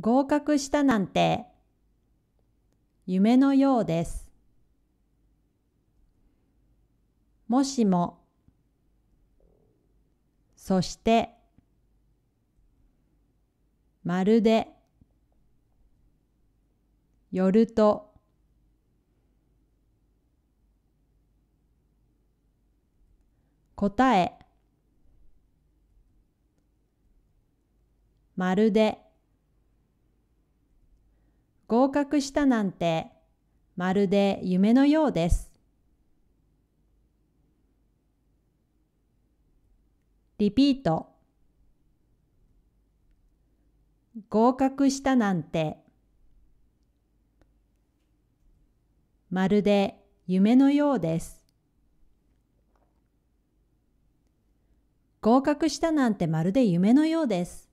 合格したなんて夢のようです。もしもそしてまるで寄ると答えまるで合格したなんてまるで夢のようです。リピート合格したなんてまるで夢のようです。合格したなんてまるで夢のようです。